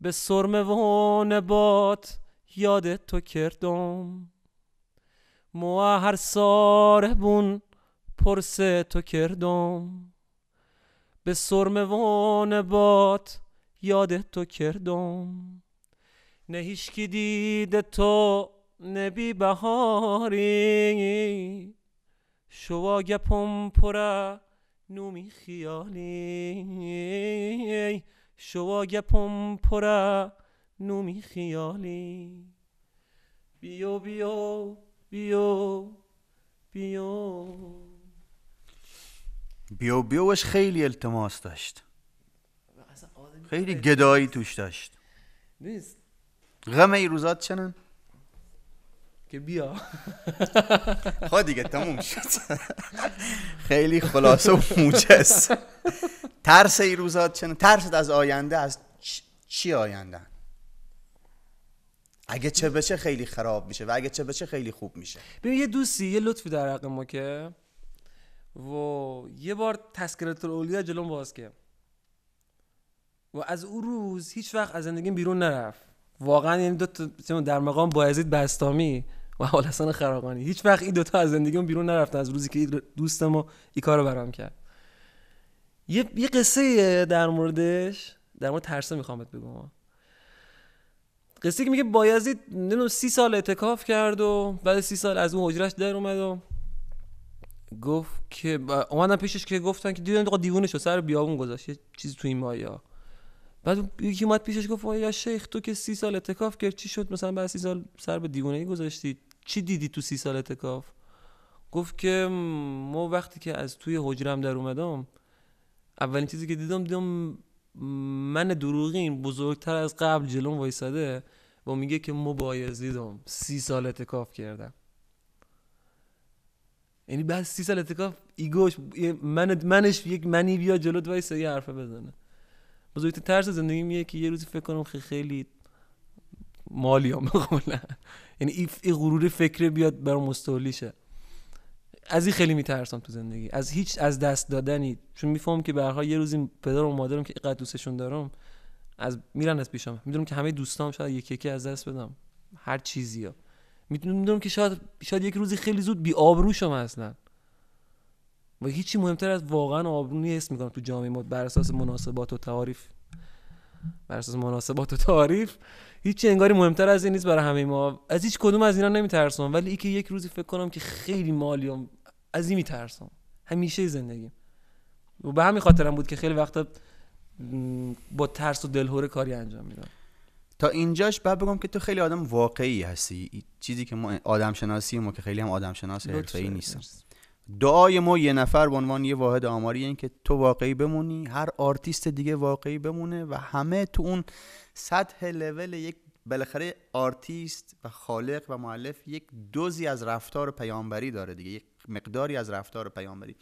به سرم و نبات یاد تو کردم مو هر ساره بون پرسه تو کردم به سرم و نبات یاد تو کردم نه کی دیده تو نبی بهاری شوا گپم پره نومی خیالی شوا گپم نومی خیالی بیو بیو بیو بیو بیو بیوش خیلی التماس داشت خیلی گدایی توش داشت نیست غم ای روزات چنن که بیا خواه خب دیگه تموم شد خیلی خلاصه و موجز ترس ای روزات چنن ترست از آینده از چی آینده اگه چه بشه خیلی خراب میشه و اگه چه بشه خیلی خوب میشه ببین یه دوستی یه لطفی در حق ما که و یه بار تذکرت الاولیا جلوم باز که و از او روز هیچ وقت از زندگیم بیرون نرفت واقعا این دو تا در مقام بایزید بستامی و حسن خراقانی هیچ وقت این دوتا از زندگیم بیرون نرفتن از روزی که دوستم و این کارو برام کرد یه, یه قصه در موردش در مورد ترسه میخوام بهت بگم قصه که میگه بایزید نمیدونم سی سال اعتکاف کرد و بعد سی سال از اون حجرش در اومد و گفت که اومدن پیشش که گفتن که دیدن آقا دیوونه شو سر بیابون گذاشت یه چیزی تو این مایا بعد یکی اومد پیشش گفت یا شیخ تو که سی سال اتکاف کرد چی شد مثلا بعد سی سال سر به ای گذاشتی چی دیدی تو سی سال اتکاف گفت که ما وقتی که از توی حجرم در اومدم اولین چیزی که دیدم دیدم من دروغین بزرگتر از قبل جلوم وایساده و میگه که ما یزیدم سی سال اتکاف کردم یعنی بعد سی سال اتکاف ایگوش من منش یک منی بیا جلوت وایسه یه حرفه بزنه بزرگترین ترس زندگی میه که یه روزی فکر کنم خیلی مالی هم یعنی این غرور فکر بیاد برام مستولی شه از این خیلی میترسم تو زندگی از هیچ از دست دادنی چون میفهمم که برها یه روزی پدر و مادرم که اینقدر دوستشون دارم از میرن از پیشم میدونم که همه دوستام شاید یکی یکی از دست بدم هر چیزی ها میدونم که شاید شاید یک روزی خیلی زود بی آبرو اصلا و هیچی مهمتر از واقعا آبرونی نیست میکنم تو جامعه ما بر اساس مناسبات و تعاریف بر اساس مناسبات و تعاریف هیچ انگاری مهمتر از این نیست برای همه ما از هیچ کدوم از اینا نمیترسم ولی اینکه یک روزی فکر کنم که خیلی مالیام از این میترسم همیشه زندگی و به همین خاطرم بود که خیلی وقتا با ترس و دلهوره کاری انجام میدم تا اینجاش بعد بگم که تو خیلی آدم واقعی هستی چیزی که ما آدم شناسی ما که خیلی هم آدم شناس حرفه‌ای نیستم دعای ما یه نفر به عنوان یه واحد آماری این که تو واقعی بمونی هر آرتیست دیگه واقعی بمونه و همه تو اون سطح لول یک بالاخره آرتیست و خالق و معلف یک دوزی از رفتار پیامبری داره دیگه یک مقداری از رفتار پیامبری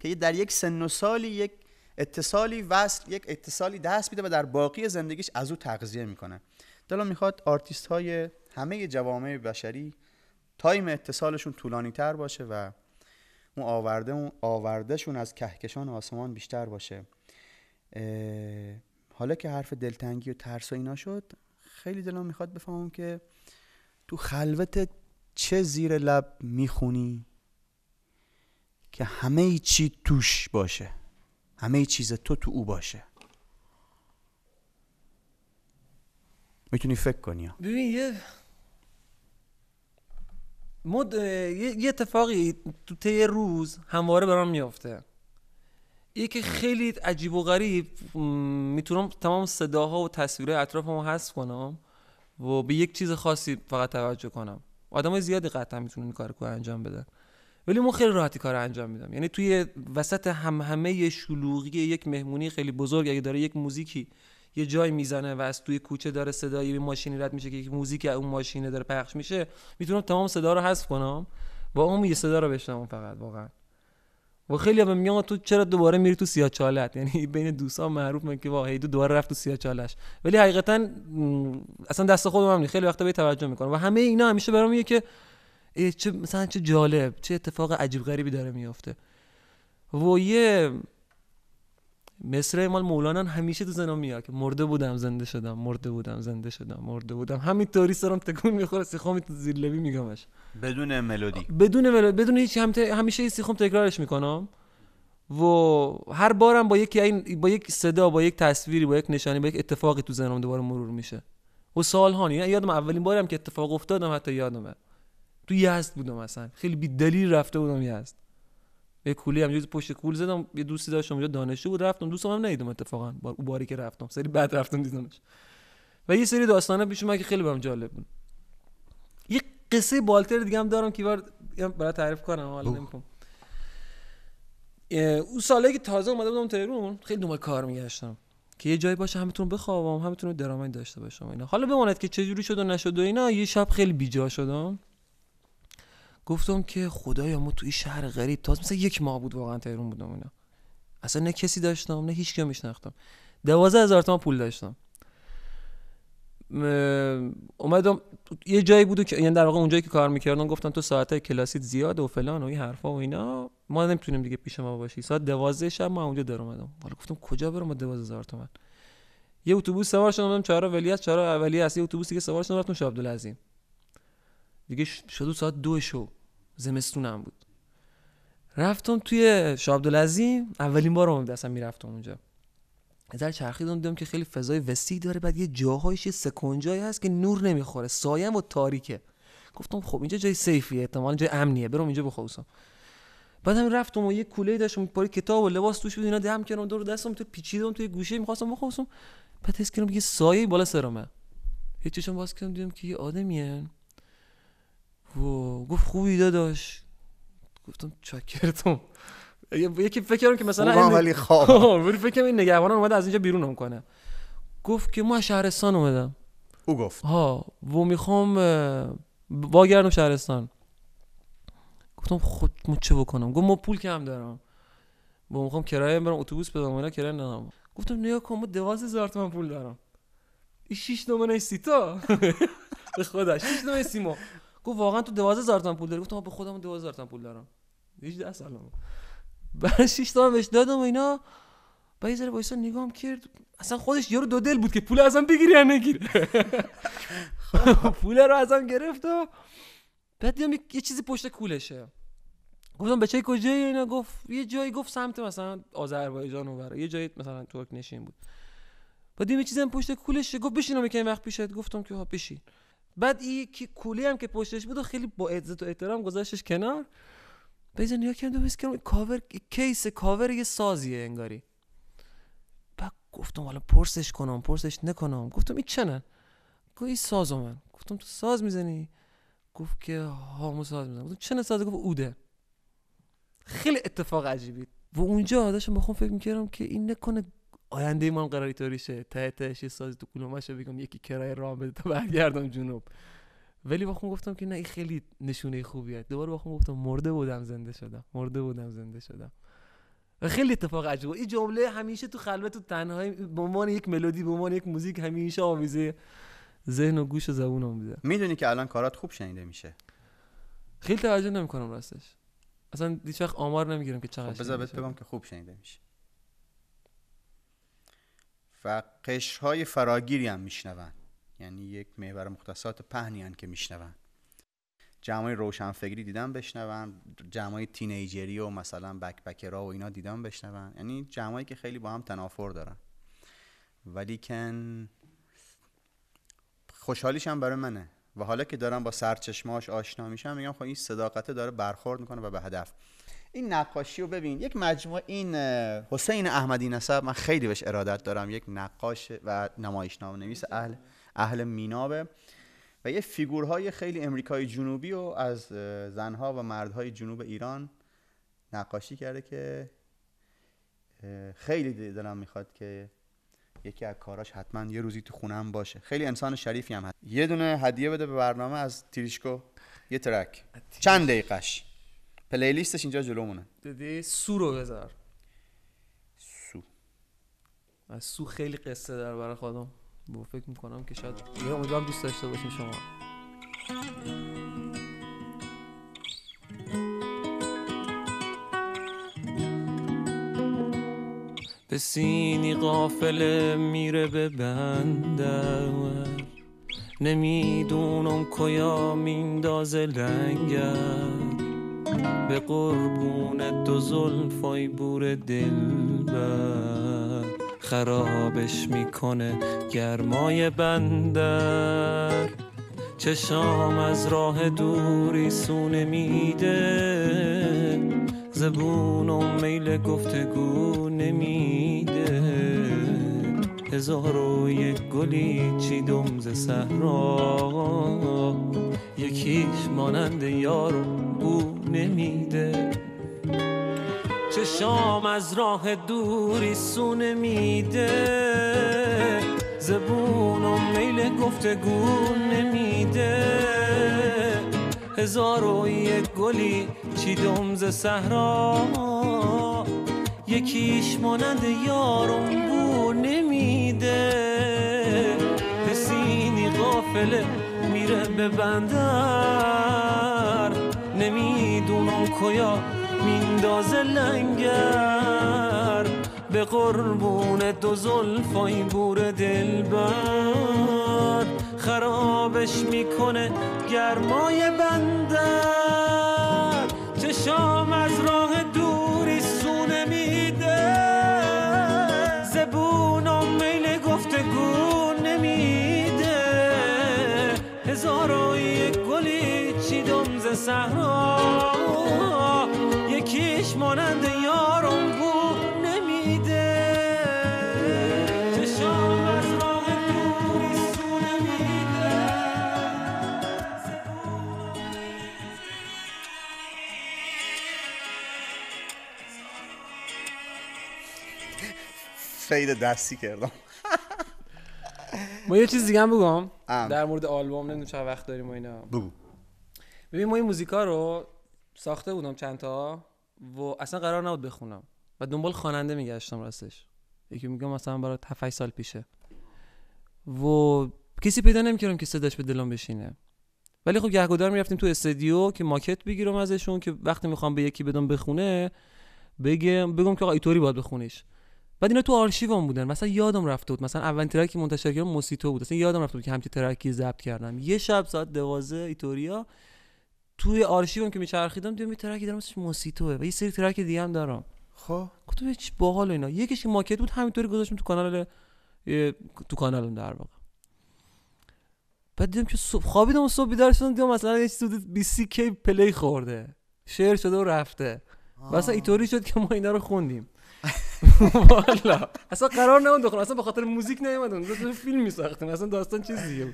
که در یک سن و سالی یک اتصالی وصل یک اتصالی دست میده و در باقی زندگیش از او تغذیه میکنه دلا میخواد آرتیست های همه جوامع بشری تایم اتصالشون طولانی تر باشه و اون آورده اون آوردهشون از کهکشان آسمان بیشتر باشه حالا که حرف دلتنگی و ترس و اینا شد خیلی دلم میخواد بفهمم که تو خلوت چه زیر لب میخونی که همه چی توش باشه همه چیز تو تو او باشه میتونی فکر کنی ببین یه مد... یه اتفاقی تو طی روز همواره برام میافته یکی که خیلی عجیب و غریب میتونم تمام صداها و تصویرهای اطرافمو هست کنم و به یک چیز خاصی فقط توجه کنم آدمای زیادی قطعا میتونن این کار انجام بدن ولی من خیلی راحتی کار انجام میدم یعنی توی وسط همهمه شلوغی یک مهمونی خیلی بزرگ اگه داره یک موزیکی یه جای میزنه و از توی کوچه داره صدای یه ماشینی رد میشه که یک موزیک اون ماشینه داره پخش میشه میتونم تمام صدا رو حذف کنم با اون یه صدا رو بشنوم فقط واقعا و خیلی هم میگم تو چرا دوباره میری تو سیاه چالت یعنی بین دوستان معروف من که واه دو دوباره رفت تو سیاه چالش ولی حقیقتا اصلا دست خودم هم نی. خیلی وقتا به توجه میکنم و همه اینا همیشه برام میگه که چه مثلا چه جالب چه اتفاق عجیب غریبی داره میفته و یه مصر مال مولانا همیشه تو زنم میاد که مرده بودم زنده شدم مرده بودم زنده شدم مرده بودم همین همینطوری سرم تکون میخوره سیخوم تو زیر لبی میگمش بدون ملودی بدون ملودی بدون هیچ هم ت... همیشه سیخوم تکرارش میکنم و هر بارم با یک این... با یک صدا با یک تصویری با یک نشانی با یک اتفاقی تو ذهنم دوباره مرور میشه و سال هانی یادم اولین بارم که اتفاق افتادم حتی یادمه تو یزد بودم اصلا خیلی بی دلیل رفته بودم یزد یه کولی هم پشت کول زدم یه دوستی داشتم اونجا دانشجو بود رفتم دوستم هم ندیدم اتفاقا بار او باری که رفتم سری بعد رفتم دیدمش و یه سری داستانا پیش اومد که خیلی برام جالب بود یه قصه بالتر دیگه هم دارم که بار برای تعریف کنم حالا نمی‌کنم اون سالی که تازه اومده بودم تهران خیلی دنبال کار میگشتم که یه جای باشه همتون بخوابم همتون رو داشته باشم اینا حالا بماند که چه جوری شد و نشد و اینا یه شب خیلی بیجا شدم گفتم که خدایا ما توی شهر غریب تاز مثل یک ماه بود واقعا تهرون بودم اینا اصلا نه کسی داشتم نه هیچ کیو میشناختم دوازه هزار تومن پول داشتم اومدم یه جایی بود که یعنی در واقع اونجایی که کار میکردم گفتن تو ساعت کلاسیت زیاد و فلان و این حرفا و اینا ما نمیتونیم دیگه پیش ما باشی ساعت دوازده شب ما اونجا در اومدم حالا گفتم کجا برم با دوازده هزار تومن یه اتوبوس سوار شدم چهار چرا چهار ولیعصر یه اتوبوسی که سوار شدم رفتم شاه عبدالعظیم دیگه شدو ساعت دو شو زمستونم بود رفتم توی عبدالعظیم اولین بار دستم اصلا میرفتم اونجا نظر چرخیدم دیدم که خیلی فضای وسیع داره بعد یه جاهایش سکنجایی هست که نور نمیخوره سایم و تاریکه گفتم خب اینجا جای سیفیه احتمالا جای امنیه برم اینجا بخوابم بعد هم رفتم و یه کوله داشتم پاری کتاب و لباس توش بود اینا دهم کردم دور دستم تو پیچیدم توی گوشه میخواستم بخوابم بعد حس کردم یه سایه بالا سرمه یه چشم باز کردم دیدم که یه آدمیه گفت خوبی داداش گفتم چاکرتم یکی فکر که مثلا ولی خواب ولی این نگهبان اومده از اینجا بیرونم کنه گفت که ما شهرستان اومدم او گفت ها و میخوام واگردم شهرستان گفتم خود ما چه بکنم گفت ما پول کم دارم و میخوام کرایه برم اتوبوس بدم اینا کرایه ندارم گفتم نیا کن ما دوازه هزار من پول دارم این شیش سیتا به خودش شیش نمونه سیما گفت واقعا تو 12000 تومن پول داری گفتم به خودم 12000 تومن پول دارم 18 سالمه بعد 6 تومن بهش دادم و اینا با یه ذره وایسا نگام کرد اصلا خودش یارو دو دل بود که پول ازم بگیری یا نگیره پول رو ازم گرفت و بعد دیدم یه چیزی پشت کولشه گفتم بچه کجایی اینا گفت یه جایی گفت سمت مثلا آذربایجان اونور یه جایی مثلا ترک نشین بود بعد یه چیزی پشت کولشه گفت بشینم یکم وقت پیشت گفتم که ها خب بشین بعد این که کولی هم که پشتش بود و خیلی با عزت و احترام گذاشتش کنار بیزن نیا کردم که کردم کاور کیس کاور یه سازیه انگاری بعد گفتم حالا پرسش کنم پرسش نکنم گفتم این چنن گفت این ساز من گفتم تو ساز میزنی گفت که هامو ساز میزنم گفتم چنه ساز گفت اوده خیلی اتفاق عجیبی و اونجا داشتم بخون فکر میکردم که این نکنه آینده ما هم قرار ایطوری شه ته تهش ساز تو کلومشو بگم یکی کرای راه بده تا برگردم جنوب ولی با گفتم که نه این خیلی نشونه خوبیه دوباره با گفتم مرده بودم زنده شدم مرده بودم زنده شدم و خیلی اتفاق عجیبه این جمله همیشه تو خلوت تو تنهایی به عنوان یک ملودی به عنوان یک موزیک همیشه آمیزه ذهن و گوش و زبون آمیزه میدونی که الان کارات خوب شنیده میشه خیلی توجه نمیکنم راستش اصلا دیشب آمار نمیگیرم که چقدر خب بذار بگم که خوب شنیده میشه و قشرهای فراگیری هم میشنون یعنی یک محور مختصات پهنی هم که میشنون جمعای روشنفکری دیدم بشنون جمعای تینیجری و مثلا بک و اینا دیدم بشنون یعنی جمعایی که خیلی با هم تنافر دارن ولیکن خوشحالیش هم برای منه و حالا که دارم با سرچشماش آشنا میشم میگم خب این صداقته داره برخورد میکنه و به هدف این نقاشی رو ببین یک مجموعه این حسین احمدی نسب من خیلی بهش ارادت دارم یک نقاش و نام نویس اهل اهل مینابه و یه فیگورهای خیلی امریکای جنوبی و از زنها و مردهای جنوب ایران نقاشی کرده که خیلی دلم میخواد که یکی از کاراش حتما یه روزی تو خونم باشه خیلی انسان شریفی هم هست یه دونه هدیه بده به برنامه از تریشکو یه ترک چند دقیقش پلیلیستش اینجا جلومونه دیدی سو رو بذار سو از سو خیلی قصه در برای خودم فکر میکنم که شاید یه امیدوارم دوست داشته باشین شما به سینی میره به بندر نمیدونم کیا میندازه لنگر به قربون دو زلفای بور دل بر خرابش میکنه گرمای بندر چشام از راه دوری سونه میده و میل گفتگو نمیده هزار و یک گلی چی ز صحرا یکیش مانند یارو بو نمیده شام از راه دوری سونه میده و میل گفتگو نمیده هزار و یک گلی چی ز صحرا یکیش مانند یارو به بندر نمیدونم کیا میندازه لنگر به قربون دو زلفای بور دلبر خرابش میکنه گرمای بندر چشام از را صحرا یکیش مانند یارم بو نمیده چشام از راه دوری سو نمیده فید دستی کردم ما یه چیز دیگه هم بگم در مورد آلبوم نمیدونم چقدر وقت داریم و اینا بگو ببین ما این موزیکا رو ساخته بودم چند تا و اصلا قرار نبود بخونم و دنبال خواننده میگشتم راستش یکی میگم مثلا برای 7 سال پیشه و کسی پیدا نمیکردم که صداش به دلم بشینه ولی خب گهگدار میرفتیم تو استدیو که ماکت بگیرم ازشون که وقتی میخوام به یکی بدم بخونه بگم بگم که آقا باید بخونیش بعد اینا تو آرشیوم بودن مثلا یادم رفته بود مثلا اولین ترکی منتشر کردم موسیتو بود اصلا یادم رفته بود که همچین ترکی ضبط کردم یه شب ساعت 12 ایتوریا توی آرشیوم که میچرخیدم دیدم یه ترکی دارم اسمش موسیتوه و یه سری ترک دیگه هم دارم خب گفتم هیچ باحال اینا یکیش ماکت بود همینطوری گذاشتم تو کانال تو کانالم در واقع بعد دیدم که صبح خوابیدم و صبح بیدار شدم دیدم مثلا یه چیزی 20 کی پلی خورده شیر شده و رفته و اصلا اینطوری شد که ما اینا رو خوندیم والا اصلا قرار نمون دخون اصلا به خاطر موزیک نمیدون فیلم میساختیم اصلا داستان چیزیه.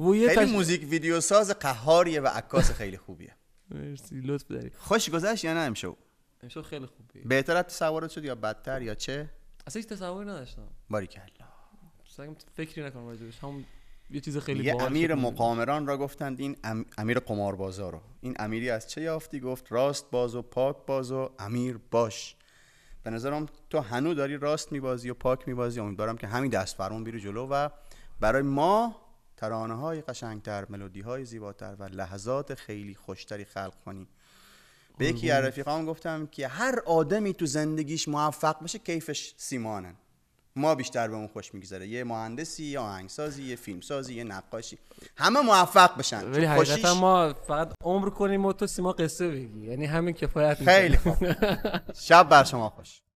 خیلی تش... موزیک ویدیو ساز قهاریه و عکاس خیلی خوبیه مرسی لطف داری خوش گذشت یا نه امشب امشب خیلی خوبی. بهتر از تصورت شد یا بدتر یا چه اصلا هیچ تصوری نداشتم باریکلا فکری نکنم راجبش همون یه چیز خیلی یه امیر مقامران را گفتند این ام... امیر قماربازا رو این امیری از چه یافتی گفت راست باز و پاک باز و امیر باش به نظرم تو هنو داری راست میبازی و پاک میبازی امیدوارم که همین دست فرمون بیرو جلو و برای ما ترانه های قشنگتر ملودی های زیباتر و لحظات خیلی خوشتری خلق کنیم به یکی از رفیقام گفتم که هر آدمی تو زندگیش موفق بشه کیفش سیمانن ما بیشتر به اون خوش میگذره یه مهندسی یا آهنگسازی یه فیلمسازی یه نقاشی همه موفق بشن ولی حقیقتا ما فقط عمر کنیم و تو سیما قصه بگی یعنی همین کفایت خیلی خوب شب بر شما خوش